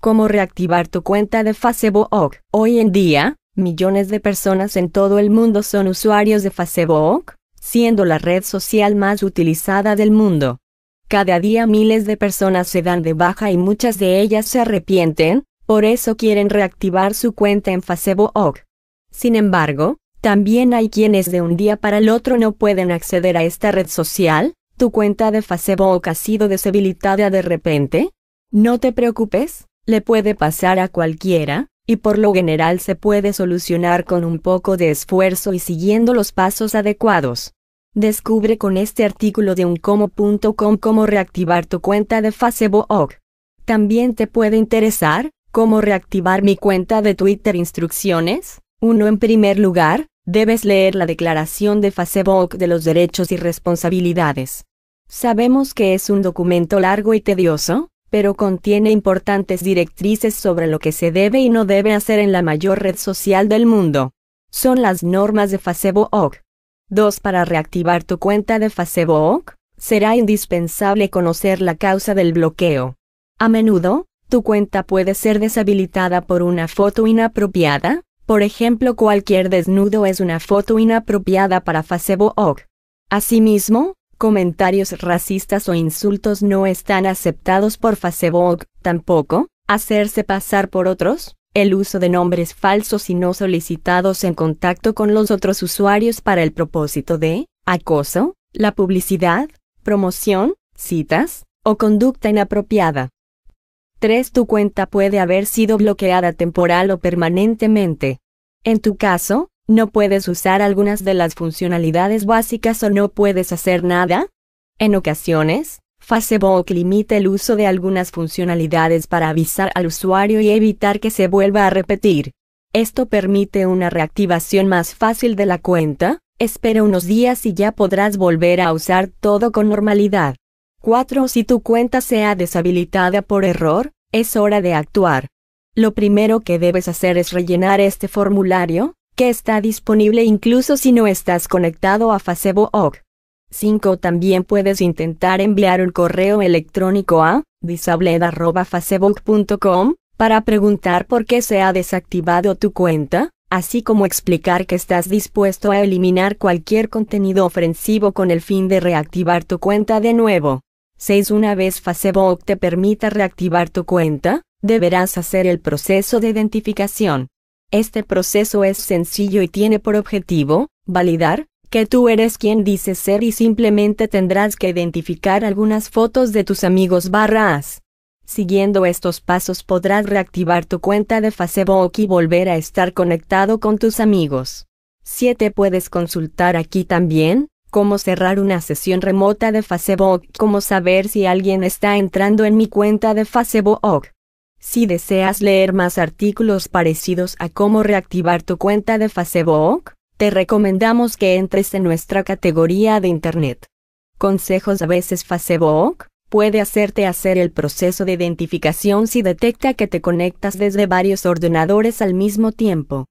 cómo reactivar tu cuenta de Facebook. Hoy en día, millones de personas en todo el mundo son usuarios de Facebook, siendo la red social más utilizada del mundo. Cada día miles de personas se dan de baja y muchas de ellas se arrepienten, por eso quieren reactivar su cuenta en Facebook. Sin embargo, también hay quienes de un día para el otro no pueden acceder a esta red social, tu cuenta de Facebook ha sido deshabilitada de repente. No te preocupes, le puede pasar a cualquiera, y por lo general se puede solucionar con un poco de esfuerzo y siguiendo los pasos adecuados. Descubre con este artículo de uncomo.com cómo reactivar tu cuenta de Facebook. También te puede interesar, cómo reactivar mi cuenta de Twitter instrucciones. 1. En primer lugar, debes leer la declaración de Facebook de los derechos y responsabilidades. Sabemos que es un documento largo y tedioso, pero contiene importantes directrices sobre lo que se debe y no debe hacer en la mayor red social del mundo. Son las normas de Facebook. 2. Para reactivar tu cuenta de Facebook, será indispensable conocer la causa del bloqueo. A menudo, tu cuenta puede ser deshabilitada por una foto inapropiada, por ejemplo cualquier desnudo es una foto inapropiada para Facebook. Asimismo, Comentarios racistas o insultos no están aceptados por Facebook, tampoco, hacerse pasar por otros, el uso de nombres falsos y no solicitados en contacto con los otros usuarios para el propósito de acoso, la publicidad, promoción, citas o conducta inapropiada. 3. Tu cuenta puede haber sido bloqueada temporal o permanentemente. En tu caso, ¿No puedes usar algunas de las funcionalidades básicas o no puedes hacer nada? En ocasiones, Facebook limita el uso de algunas funcionalidades para avisar al usuario y evitar que se vuelva a repetir. Esto permite una reactivación más fácil de la cuenta, espera unos días y ya podrás volver a usar todo con normalidad. 4. Si tu cuenta sea deshabilitada por error, es hora de actuar. Lo primero que debes hacer es rellenar este formulario, que está disponible incluso si no estás conectado a Facebook. 5. También puedes intentar enviar un correo electrónico a disabled.facebook.com para preguntar por qué se ha desactivado tu cuenta, así como explicar que estás dispuesto a eliminar cualquier contenido ofensivo con el fin de reactivar tu cuenta de nuevo. 6. Una vez Facebook te permita reactivar tu cuenta, deberás hacer el proceso de identificación. Este proceso es sencillo y tiene por objetivo, validar, que tú eres quien dices ser y simplemente tendrás que identificar algunas fotos de tus amigos barras. Siguiendo estos pasos podrás reactivar tu cuenta de Facebook y volver a estar conectado con tus amigos. 7. Puedes consultar aquí también, cómo cerrar una sesión remota de Facebook, cómo saber si alguien está entrando en mi cuenta de Facebook. Si deseas leer más artículos parecidos a cómo reactivar tu cuenta de Facebook, te recomendamos que entres en nuestra categoría de Internet. Consejos a veces Facebook puede hacerte hacer el proceso de identificación si detecta que te conectas desde varios ordenadores al mismo tiempo.